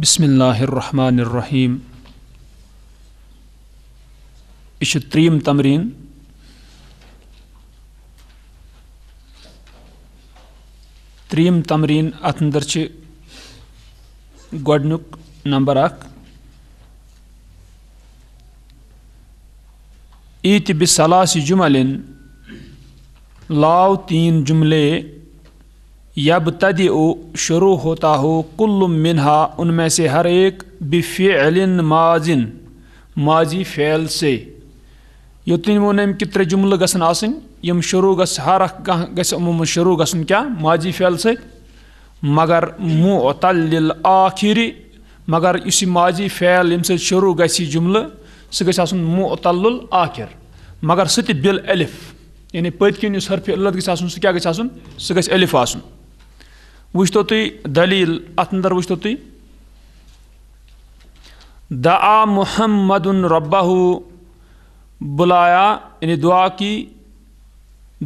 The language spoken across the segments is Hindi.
बसमीम यह त्रीम तमरीन त्रीम तमरीन अत अंदर गुक नंबर अख ईत बिसलास जुमलिन लाव तीन जुमले यब तद शुरू होता हो कुल मिनहा उनमें से हर एक बिफ़िलन माजिन माजी फ़ैल से योतन वो अम कि त्रे जुमल गम यम शुरू गर हर अख कह शुरू गसन क्या माजी फ़ैल से मगर तल आखिर मगर इस माजी फ़ैल यम से शुरू गस जुमल सह गुन तल आखिर मगर सिल अलिफ यानी पत्क हरफ अलत गुन गुन सह गलिफ आ वो तु दलील अंदर वो तु द आ मुहमद रबाहु बुलाया यानी दुआ की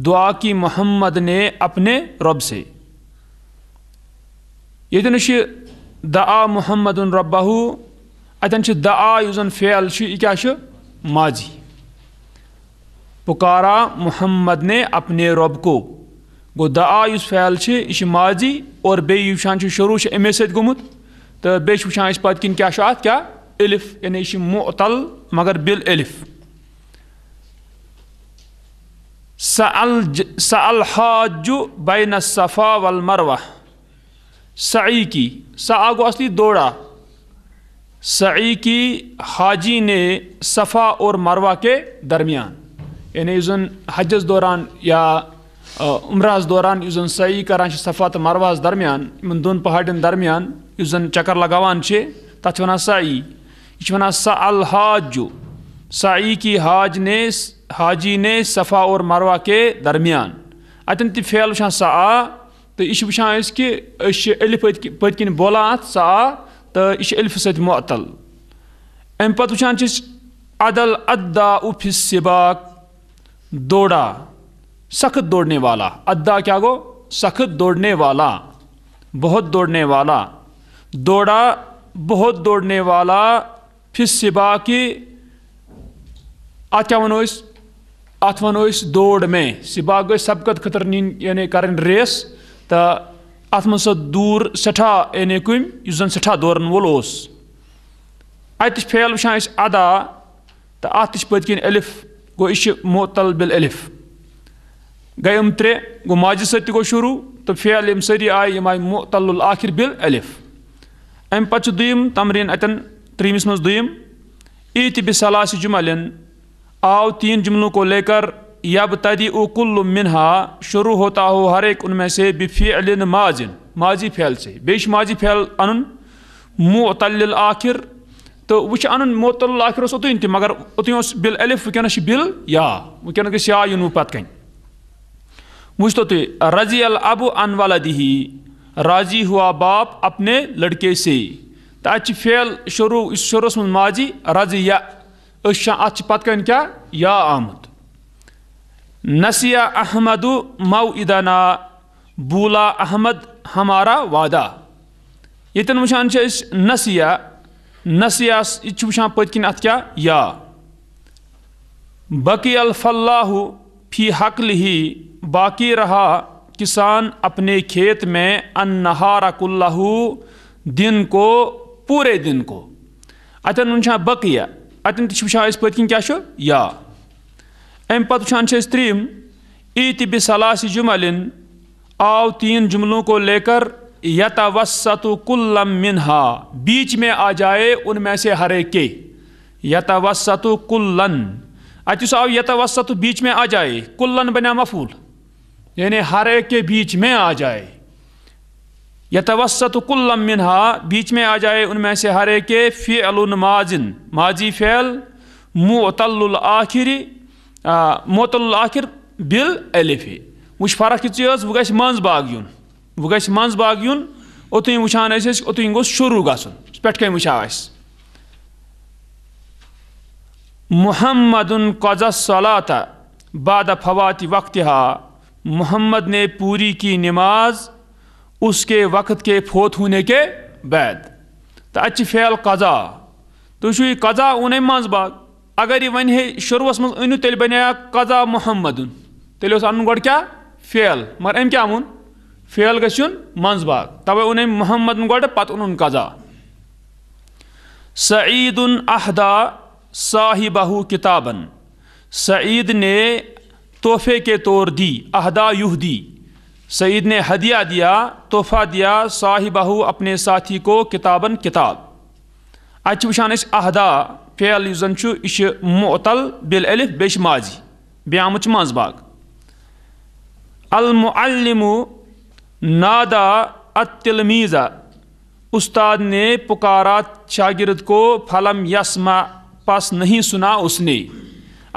दुआ की मोहम्मद ने अपने रब से ये द आ मुहमद रबाहु अतन द दआ उस फेल यह क्या माजी पुकारा मोहम्मद ने अपने रब को गो दआ इस फैल यह माजी और बे वुचान शुरू अमे सोमुत तो बे वुचान पत किन क्या अत क्या यह मुतल मगर बिल एलिफ सल हाजु बैन सफा वल मरवा सई की सा गो असली दौड़ा सई की हाजी ने सफ़ा और मरवा के दरमियान यानी जन हजस दौरान या उमराज दौरान इस जन सई करान सफा तो मरवास दरमियान इन दोन पहाड़न दरमियान जन चक्कर लगावान तथा वन सई यह वन सलहाजु सई की हाज ने हाजी ने सफा और मरवा के दरमियान अतन तेल फेल वह आ तो यह वा कि अलिफ पत्किन बोलान अत स आ तो यह अलिफ सतल अम पे अदल अदा उफिस सिबाक दौड़ा सख्त दौड़ने वाला अद्दा क्या गो सख्त दौड़ने वाला बहुत दौड़ने वाला दौड़ा बहुत दौड़ने वाला फिर सिबा की अत क्या वो अत दौड़ में सिबा गई सबकत खतर नीन यानी कर रेस तो अत मज दूर सठा यानी कम इस जन सठा दौरन वोल अत फेल वा अदा तो अत पत्क अलिफ एलिफ गो यह मोतल बिल अलिफ गए हम त्रे गो माज सो शुरू तो फेल यम सरी आए यम आए मुतल आखिर बिल अलिफ अम पे दुम तमरीन अतन त्रीमस मज दुम ईत बिसलास जुमलन आओ तीन जुमलों को लेकर यब तदी उकुल मिनहा शुरू होता हो हर एक उनमें से बिफिन माजिन माजी फैल से बेश माजी फैल अन मुतल आखिर तो वह अन मोतल आखिर उस उतन मगर उतन बिल अलिफ वनस बिल या वनस गया पत् कन मुश्तोते रजी अल अबू अन वलदही राजी हुआ बाप अपने लड़के से तो फेल शुरू इस शुरू मन माजी रजी या अत पन क्या या आमुत नसिया अहमद मऊदना बूला अहमद हमारा वादा यन वचान नसिया नसिया यह वचान पत्क अत क्या या बकी अलफल्लाहू फी हकल ही बाकी रहा किसान अपने खेत में अन्नहारकुल्लहू दिन को पूरे दिन को अतन वन बकिया अतन तुम पत क्या या अम पे त्रीम ईत बिसलास जुमल आव तीन जुमलों को लेकर यतवसतु मिन मिनहा बीच में आ जाए उनमें से हर एक के यतवसतु अतिस आव यतवसत बीच में आ जाए कुल्लन बना मफूल यानी हर एक के बीच में आ जाए यतवसत कुल्लम मिनहा बीच में आ जाए उनमें से हर एक के फ़िल माजिन माजी फेल मोतल आखिर मोतल आखिर बिल एलिफी वह फर्क ये वो ग मज बाग युन वह ग मज बाग युन ओतु वन ओतु गो शुरू ग पे कम वो मोहम्मद कज़सलाता बाद फवाति वक्त मोहम्मद ने पूरी की नमाज उसके वक्त के फोत होने के बाद तो अच्छे फेल कज़ा तुम कज़ा ओन मज बाग अगर यह वन शुरुस मनु तेल बना कज़ा मोहम्मद तेल अन गो क्या फेल मगर अम क्या वोन फेल गुन मज बाग तवे ओन मोहम्मद गो पे कज़ा सईद अहदा बहू किताबन सईद ने तोहफे के तौर दी अहदा युह दी सईद ने हदिया दिया तोहफ़ा दिया साहिबाहू अपने साथी को किताबन किताब अत अहदा फेल इस यह मुतल बिल अलिफ बेश माजी ब्याम माज बाग नादा अतिलमीज़ा उस्ताद ने पुकारा शागिर्द को फलम यसमा पस नहीं सुना उसने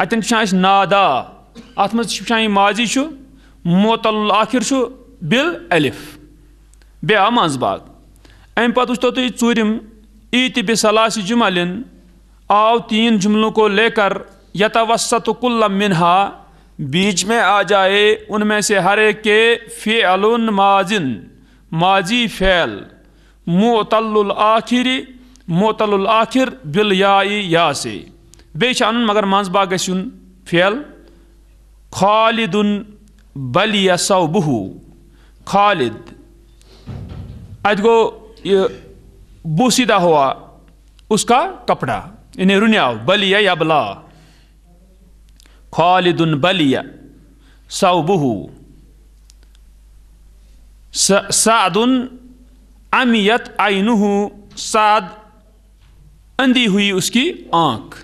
अतन नादा अत मे माजी मोतल आखिर बिल अलफ तो तो बे माज बाग अम पो तो तुम चूरम ई तलास जुमलिन आव तीन जुमलों को लेकर यतवसतकुल्ल मिन बीच में आ जाए उनमें से हर एक के फ़ेल माजिन माजी फ़ैल मोतल आखिरी मोतल आखिर बिल या या से बे अन मगर मज बा गुन फेल खालिद बल यसव बहू खालिद अत गो ये बूसीदा हुआ उसका कपड़ा इन्हें रुनियाव बलिया या बला खालिदुन बलिया सऊबहू सादुन अमियत आइनहू साद अंधी हुई उसकी आंख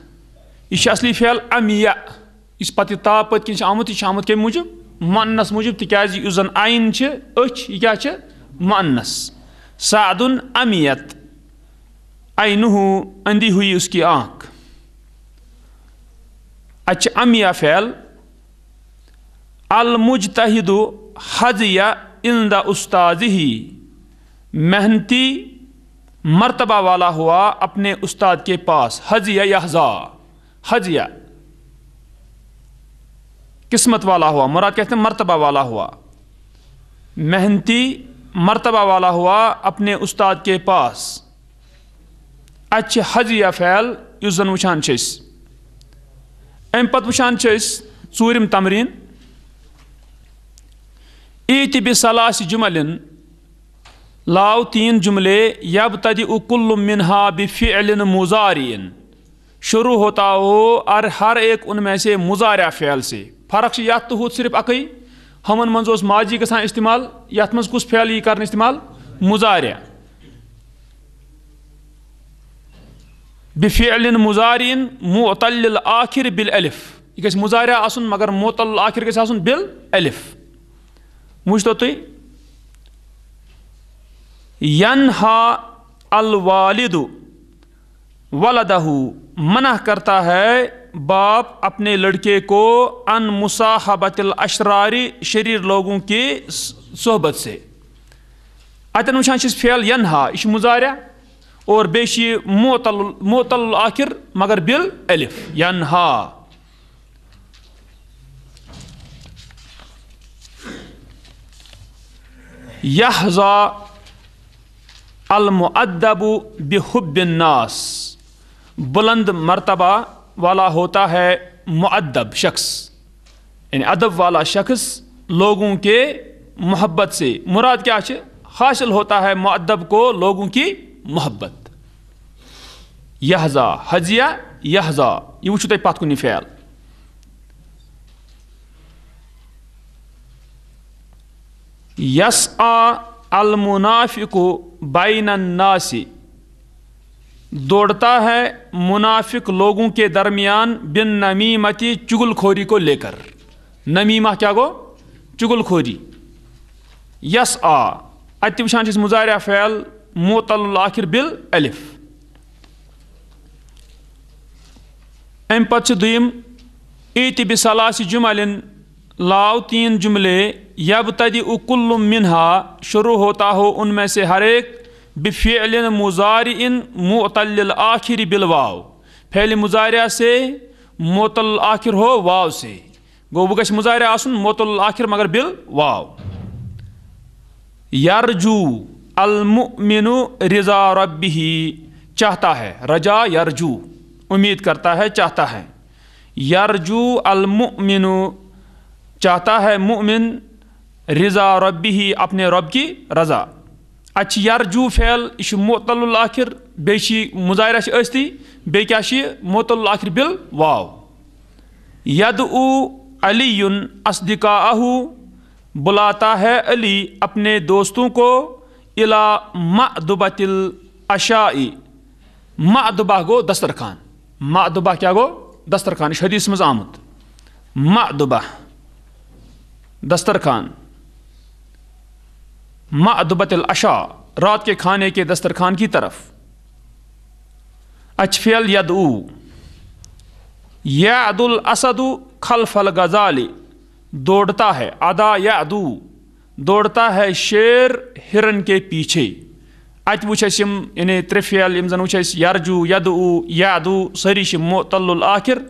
यह असली फेल अमिया इस पे ताप पत कह आमुत यह आमुत कम मूजब मनस मूजब तिकाज यह जन आइन अच यह क्या मनस सादुन अमियत आइनहू अंदी हुई उसकी आंख अच्छा अमिया फेल अलमुजतहद हज या इंदा उस्ताज मेहनती मर्तबा वाला हुआ अपने उस्ताद के पास हजिया या हजा हजिया किस्मत वाला हुआ मुराद कहते हैं मर्तबा वाला हुआ मेहनती मर्तबा वाला हुआ अपने उस्ताद के पास अच्छे या फैल यु जन वुचान अम पत् चूरम तमरीन ईत बिसलास जुमलिन लाओ तीन जुमले यब तद उकुल मिनहा बिफ़िल मुजारिन शुरू होता हो और हर एक उनमें से मुजारा फ़ैल से फ़र्क यह हूँ सिर्फ अक हमन मज माजी ग इस्तेमाल यथ मज कुछ फ़ैल यी कर इस्तेमाल मुजारा बिफ़िल मुजारिन मोतल आखिर बिल अलिफ यह गु मुजारा मगर मोतल आखिर गुन अलिफ मुझ तो तुम यनहा अलवालिद वलदहू मना करता है बाप अपने लड़के को अन मुसाहबतल अशरारी शरीर लोगों की सोहबत से अतन वुचान फेल यनहा यह मुजारा और बेश ये मोतल मोतल आखिर मगर बिल अलिफ यनहा यहजा अलमुअबू बेहबनास बुलंद मरतबा वाला होता है मुअदब शख्स यानी अदब वाला शख्स लोगों के मोहब्बत से मुराद क्या है हासिल होता है मदब को लोगों की मोहब्बत यहजा हजिया यहजा ये वो तुम पत् फैल यस आ अलमुनाफिको बाइनन्नासी दौड़ता है मुनाफिक लोगों के दरमियान बिन नमीमती चुगलखोरी को लेकर नमीमा क्या गो चुगलखोरी यस आ अत वान मुजाह फैल मोतल आखिर बिल अलिफ अम पुम ए बिसलास जुमलिन लाव तीन जुमले यब तदि उकुल मिनहा शुरू होता हो उनमें से हर एक बिफेल मुजार मतल आखिर बिलवाव फैल मुजारिया से मोतल आखिर हो वाव से गो वो गश मुजार आसन मोतल आखिर मगर बिल वाव यरजू अलमिनु रज़ा रबी चाहता है रजा यरजू उम्मीद करता है चाहता है यरजू अलमिनु चाहता है मुमिन रज़ा रबी ही अपने रब की रज़ा अत यरजू फैल यह मोतल आखिर बे मुजाहरा अस्ती बे क्या मोतल आखिर बिल वाव यद उ अली असदिका आहू बुलाता है अली अपने दोस्तों को इला मदबिल अशाई मदबा गो दस्तरखान मदबा क्या गो दस्तरखान इस हदीस मज आमुत मदबा दस्तरखान अशा रात के खाने के दस्तरखान की तरफ अचफियल यदू अदुल असदु फल गजाली दौड़ता है अदा यादू दौड़ता है शेर हिरन के पीछे अत वो इन त्रिफियल यम जन वो यरजू यदू यादू सरी मोतल आखिर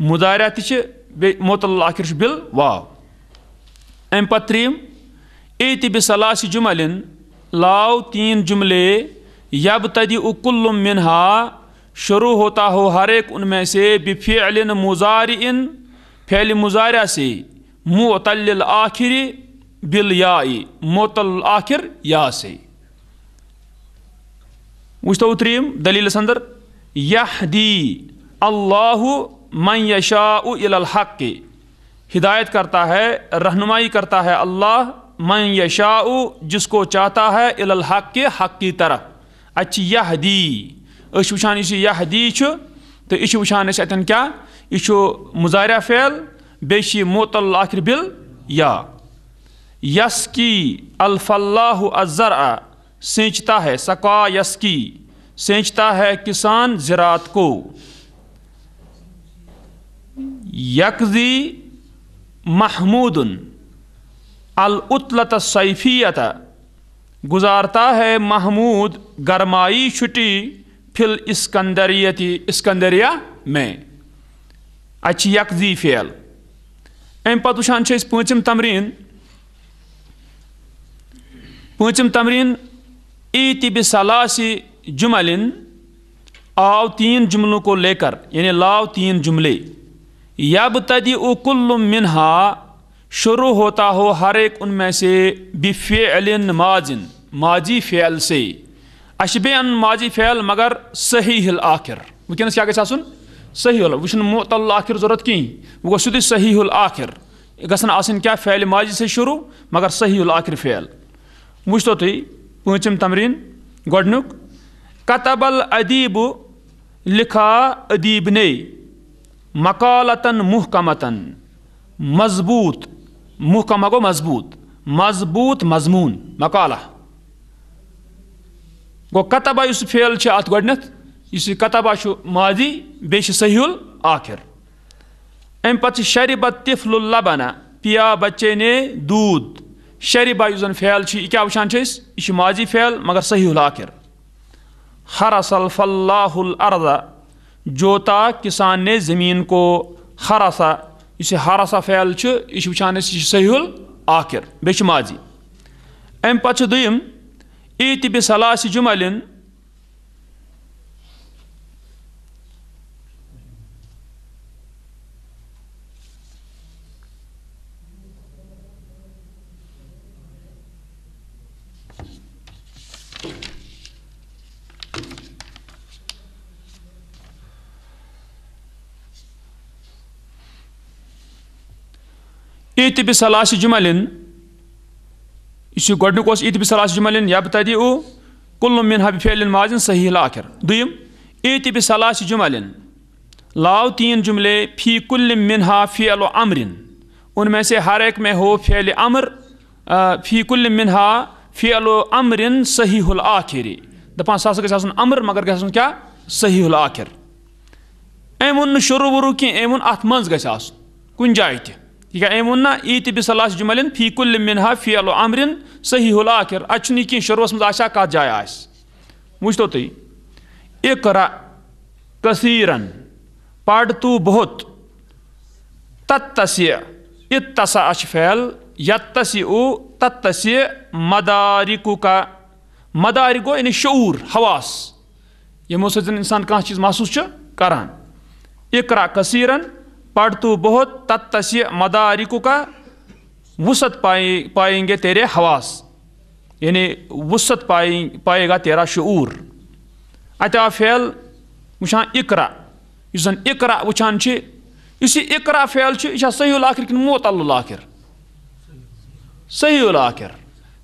मुदारा तह मोतल आखिर बिल वाव अम पे ए तब सलास जुमलिन लाओ तीन जुमले यब तदि उकुल्लुम मिनहा शुरू होता हो हर एक उनमें से बिफ़िल मुजार इन फ़ैल मुजारा से मुतल आखिर बिल याई मोतल आखिर या से वो उतरीम दलील अंदर यह दी अल्लाह मन यशा हक हिदायत करता है रहनुमाई करता है अल्लाह मन यशाउ जिसको चाहता है इलल हक के हक की तरफ अच्छी यह दी वचान यह यह दी तो यह वचान अतन क्या यह मुजारा फेल बे मोतल आखिर बिल या यसकी अल्फल्लाह अज़र सेंचता है सका यस्की सेंचता है किसान ज़रात को यकजी महमूदन अलउतलत सैफियत गुजारता है महमूद गरमाई छुट्टी फिल इसकंदरियती इसकंदरिया में अच्छी यकजी फेल अम पत् वुचान पाँचम तमरीन पाँचम तमरीन ईति बिसलासी जुमलिन आव तीन जुमलों को लेकर यानी लाव तीन जुमले यब तदी उकुल्लुम मिनहा शुरू होता हो हर एक उनमें से अलिन माजिन माजी फैल से अशबे माजी फैल मगर सही हिल आखिर वनस क्या गा सही हल वह मोतल आखिर जरूरत कहें वह सी सही हल आखिर गसन आसन क्या माजी से शुरू मगर सही हल आखिर फैल वो तु पंचम तमरीन गुक कतबल अदीब लिखा अदीब ने मकालतन मुहकमतन मजबूत मुँह का मगो मजबूत मजबूत मजमून मकाला गो कतबा इस फेल अत गोड इस कतबा मादी बे सहील आखिर अम प शरबा तिफलबना पिया बच्चे ने दूध शरबा इस जन फेल यह क्या वचान यह माजी फेल मगर सहील आखिर हरसल फल्लाहुल अर्दा जोता किसान ने ज़मीन को हरसा इसे हारसा फैल यह वान सहील आखिर बे माजी अम पे दुम ईत बिसलास जुमलिन ईतब सलाश जुमलिन यह गोडनिक ईतब सलाश जुमलिन यबतदि कुल मिन हब फेलिन माजिन सही आखिर दुम ईतब सलाश जुमलिन लाओ तीन जुमले फी कुल मिन हा फेल अमरिन उनमें से हर एक में हो फेल अमर फी कुल मिन हा फेल अमरिन सही आखिर दपान सह गस अमर मगर गस क्या सही आखिर अम वो शुरू वरू कह अम वो अत मज गु जाए त ठीक है एमुन्ना ईत बिसलास जुमलिन फी कुल मिनहा फी अल अमरिन सही हुल आखिर अच्छ नी कह शुरूस मज आ कत जाय वुचतो तु इकरा कसीरन पढ़ तू बहुत तत्स्य इतसा अश फैल यत्तस्य उ तत्स्य मदारिकु का मदारिक गो शूर हवास यमो सजन कह चीज़ महसूस करान इकरा कसीरन पढ़ तो बहुत तत् तस्य मदारिकु का वसत पाए पाएंगे तेरे हवास यानी वसत पाए पाएगा तेरा शूर अत्या फैल वा इकरा इस जन इकरा इस इकरा फैल यह सही आखिर कि मोतल आखिर सही आखिर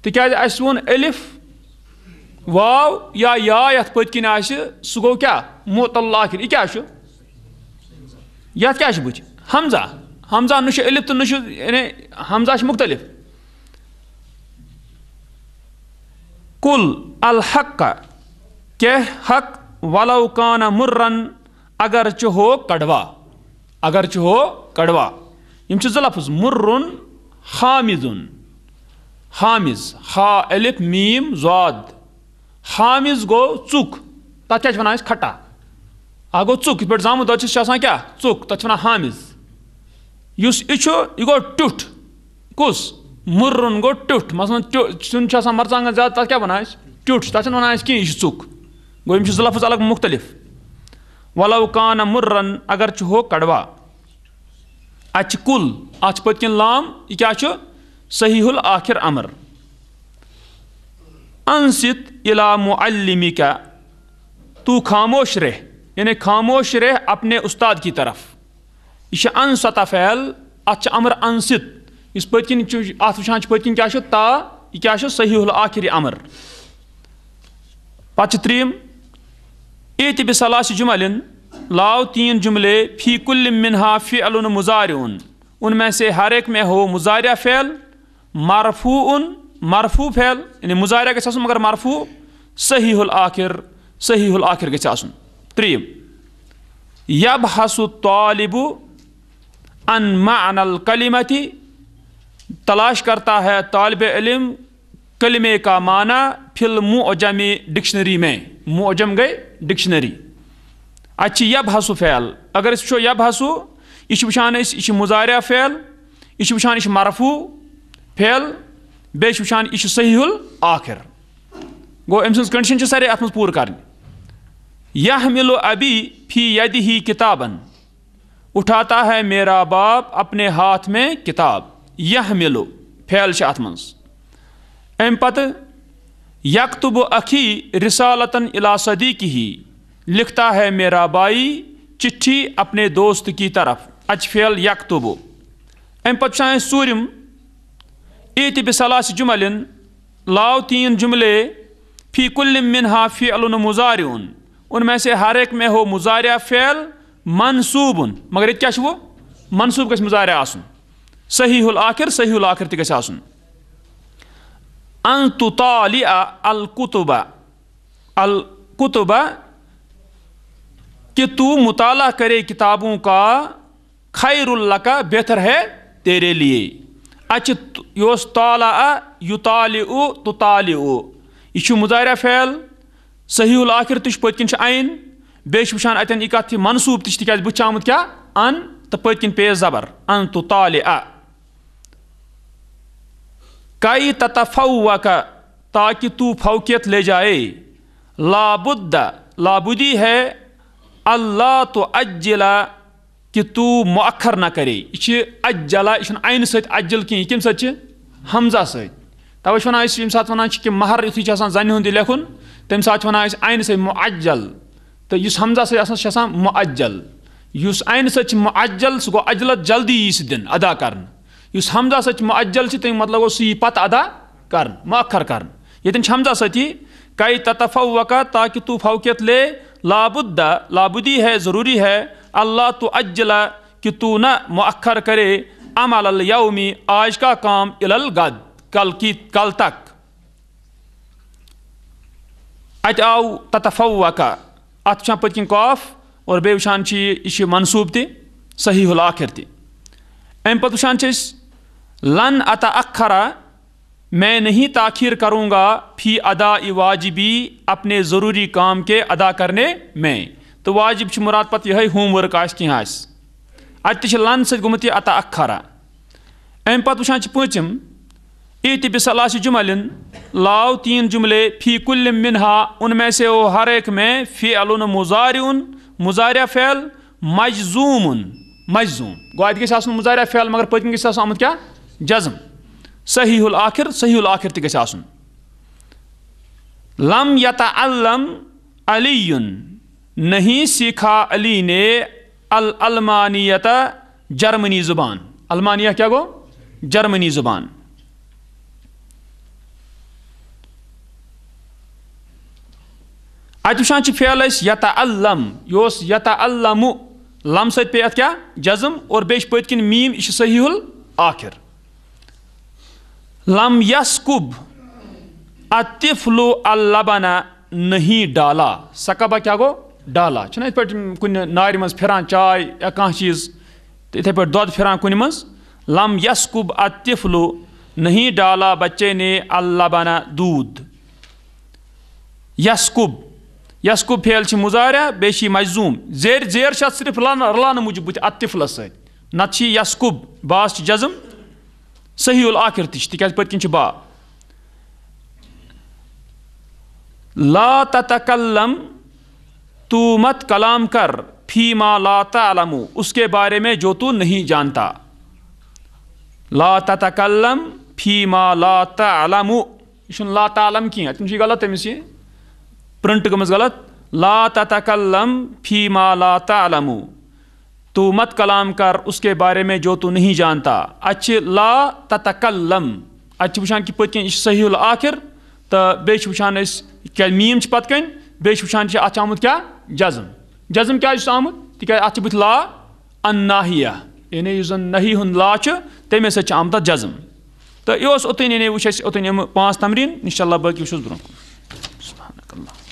तिकाज तो वोन अलिफ वाव या या यथ आ सो गो क्या मोतल आखिर यह क्या ये क्या बुझ हमजा हमजा नलिफ तो नी हमजा मुख्तलिफ कुल अल हक कह हक वलव कान मुर्रन अगर हो कड़वा अगर हो कड़वा यम जु लफ्ज मुर्रन हामिजुन हामिज हा अलिफ मीम जवाद हामिज गो चुक तथा वन खटा आ गो चुक पे जामुन दच क्या चुक तथा वन हामिज इस यह गो टुठ कुस मुर्रन गो टुठ मसलन चुन मरचांगन ज्यादा तथा क्या वन टुठ तथा वन कह चुक गो यम लफज अलग मुख्तलिफ वलव कान मुर्रन अगर हो कड़वा अत कुल अत पत लाम यह सही सहीहुल आखिर अमर अनसित इला मुअल्लिमिका तू खामोश रह यानी खामोश रह अपने उस्ताद की तरफ यह अन सता फैल अत अमर अनसित इस पत्किन अत वुचान पतिन क्या ता यह क्या सही आखिर अमर पे त्रीम तब बिसलास जुमलिन लाओ तीन जुमले फी कुल मिनहा अल मुजार उनमें से हर एक में हो मुजारिया फ़ैल मरफू उन मरफू फ़ैल यानी मुजारिया गस मगर मरफू सही आखिर सही आखिर गसन تریم یب हसु طالبو अन मानल कलिमती तलाश करता है तालब इलम कलमे का माना फिल मुजम डिक्शनरी में मुजम गए डिक्शनरी अच्छी यब हसु फैल अगर वो यब हसु यह वान मुजारिया फैल यह वान मरफू फैल बेच वान सहीहुल आखिर गो अम कंडीशन सारे अत पूर कर यह मिलो अभी फी यदि ही किताबन उठाता है मेरा बाप अपने हाथ में किताब यह मिलो फैल अत मज अम पत अखी रिसालतन इला की ही लिखता है मेरा बाई चिट्ठी अपने दोस्त की तरफ अचफेल यकतबो अम पे सूरम ईत बसलास जुमलिन लाओ तीन जुमले फी कुल मिन हा फी अल उनमें से हर एक में हो मुजारिया फैल मनसूबन मगर ये क्या वो मनसूब गस मुजारिया आसन सही हुल आखिर सही हुल आखिर तक आसन अन तुताली अल कि तू मुताला करे किताबों का खैरुल्ला का बेहतर है तेरे लिए अच योस ताला युताल ताल यह मुजारा फैल सहीउल आखिर तुझ पत किन ऐन बेश वशान कथ मनसूब तुझ तिक बुत आमुत क्या अन तो पत पे जबर अन तो ताल आ कई ततफव का ताकि तू फौकियत ले जाए लाबुद्द लाबुदी है अल्लाह तो अजला कि तू मखर ना करे यह अजला यह ऐन सज्जल कहीं कम सत हमजा सत्य तवे वन सात वन महर युथ जन हूं लेखन तम सात वन आइन सज्जल तो इस हमजा सजान मुअज्जल इस आइन सज्जल सह गो अजलत जल्दी यी सह दिन अदा कर इस हमजा सज्जल तम मतलब गो सी पत अदा कर मखर कर यन हमजा सी कई ततफ वक़ा ताकि तू फौकियत ले लाबुद्दा लाबुदी है ज़रूरी है अल्लाह तो अज्जला कि तू न मखर करे अमल यौमी आज का काम इलल गद कल की कल तक अत आव ततफवका अत पत्किन कॉफ और बे वान यह मनसूब तही आखिर तम पे वान लन अत अखरा मैं नहीं ताखिर करूँगा फी अदा वाजिबी अपने ज़रूरी काम के अदा करने में तो वाजिब मुराद पत यह होमवर्क आ अत लन सत यह अत अखरा अम पे वान पंचम ईत बिसलाश जुमलिन लाओ तीन जुमले फ़ी कुल मिनहा उनमें से वो हर एक में फ़ी अल मुजार मुजारिया फ़ैल मजजूम मजजूम गो अत मुजारिया फ़ैल मगर पतम गस आमुत क्या जजम सही आखिर सही आखिर त लम यता अल्लम अली नहीं सीखा अली ने अल अलमानियत जर्मनी ज़ुबान अलमानिया क्या गो जर्मनी ज़ुबान अत वुचान फेल यता यह यता लम सत पे अत क्या जजम और बेच पत मीम यह सहीहुल आखिर लम यसकुब अतिफ्लु अल्लबना नहीं डाला सकबा क्या गो डाला चुना इत कुन नार मज चाय या कह चीज इथे पे दौद फिरान कुन मज लम यसकुब अतिफ्लु नहीं डाला बच्चे ने अल्लबना दूध यसकुब यसकु फेल मुजारा बे मजजूम जेर जेर सिर्फ रलान मूजूब बुत अतिफल नत यसकुब बास जजम सही उल आखिर तिक पत्किन बा ला तकलम तू मत कलाम कर फीमा ला तलमु उसके बारे में जो तू नहीं जानता ला तकलम फीमा ला तलमु यह ला तलम कह तुम गलत तमिस यह प्रिंट गमज गलत ला तकलम फी मा ला तलमू तो मत कलाम कर उसके बारे में जो तू नहीं जानता अच्छे ला तकलम अच्छे वुचान कि पत्य सही आखिर तो बेच वुचान क्या मीम पत कन बेच वुचान अत आमुत क्या जजम जजम क्या आमुत तिक अत बुत ला अन्नाहिया यानी इस जन नही हुन ला तमें समुत जजम तो यह उतन यानी वह उतन पाँच तमरीन इनशा बाकी वो ब्रोह